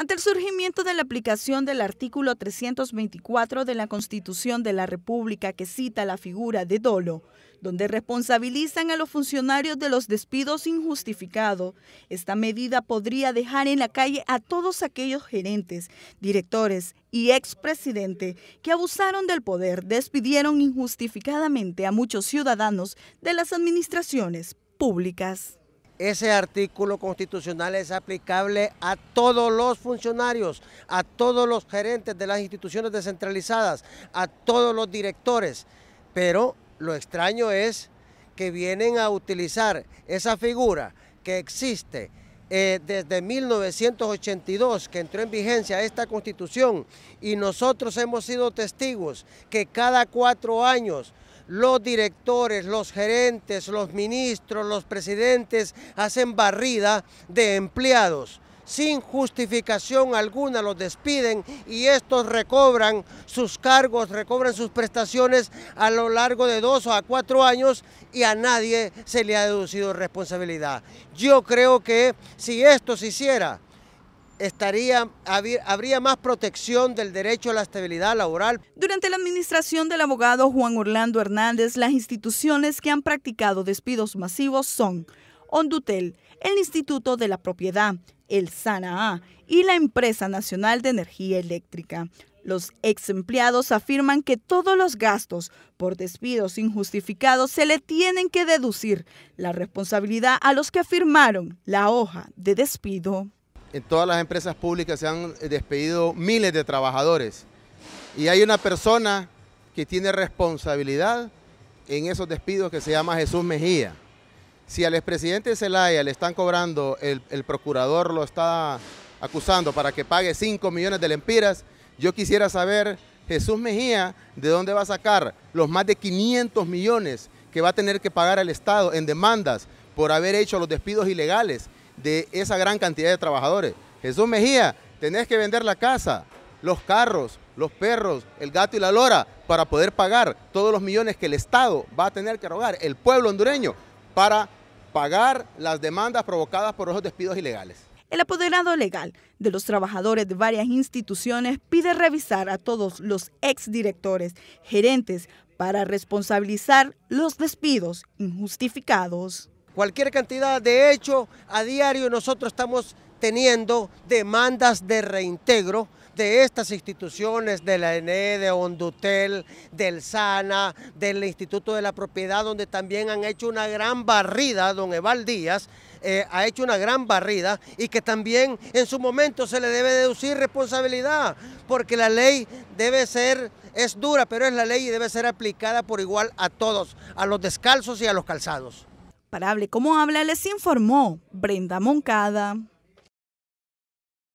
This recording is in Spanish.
Ante el surgimiento de la aplicación del artículo 324 de la Constitución de la República que cita la figura de dolo, donde responsabilizan a los funcionarios de los despidos injustificados, esta medida podría dejar en la calle a todos aquellos gerentes, directores y expresidente que abusaron del poder, despidieron injustificadamente a muchos ciudadanos de las administraciones públicas ese artículo constitucional es aplicable a todos los funcionarios, a todos los gerentes de las instituciones descentralizadas, a todos los directores. Pero lo extraño es que vienen a utilizar esa figura que existe eh, desde 1982 que entró en vigencia esta constitución y nosotros hemos sido testigos que cada cuatro años los directores, los gerentes, los ministros, los presidentes hacen barrida de empleados. Sin justificación alguna los despiden y estos recobran sus cargos, recobran sus prestaciones a lo largo de dos o a cuatro años y a nadie se le ha deducido responsabilidad. Yo creo que si esto se hiciera, estaría, habría más protección del derecho a la estabilidad laboral. Durante la administración del abogado Juan Orlando Hernández, las instituciones que han practicado despidos masivos son Ondutel, el Instituto de la Propiedad, el SANAA y la Empresa Nacional de Energía Eléctrica. Los ex empleados afirman que todos los gastos por despidos injustificados se le tienen que deducir la responsabilidad a los que afirmaron la hoja de despido en todas las empresas públicas se han eh, despedido miles de trabajadores y hay una persona que tiene responsabilidad en esos despidos que se llama Jesús Mejía. Si al expresidente Zelaya le están cobrando, el, procurador lo está acusando para que pague 5 millones de lempiras, yo quisiera saber, Jesús Mejía, de dónde va a sacar los más de 500 millones que va a tener que pagar el Estado en demandas por haber hecho los despidos ilegales de esa gran cantidad de trabajadores. Jesús Mejía, tenés que vender la casa, los carros, los perros, el gato y la lora para poder pagar todos los millones que el Estado va a tener que rogar, el pueblo hondureño, para pagar las demandas provocadas por los despidos ilegales. El apoderado legal de los trabajadores de varias instituciones pide revisar a todos los exdirectores, gerentes, para responsabilizar los despidos injustificados cualquier cantidad de hecho, A diario nosotros estamos teniendo demandas de reintegro de estas instituciones, de la ENE, de Hondutel, del SANA, del Instituto de la Propiedad, donde también han hecho una gran barrida, don Eval Díaz, eh, ha hecho una gran barrida y que también en su momento se le debe deducir responsabilidad, porque la ley debe ser, es dura, pero es la ley y debe ser aplicada por igual a todos, a los descalzos y a los calzados. Para Hable Como Habla les informó Brenda Moncada.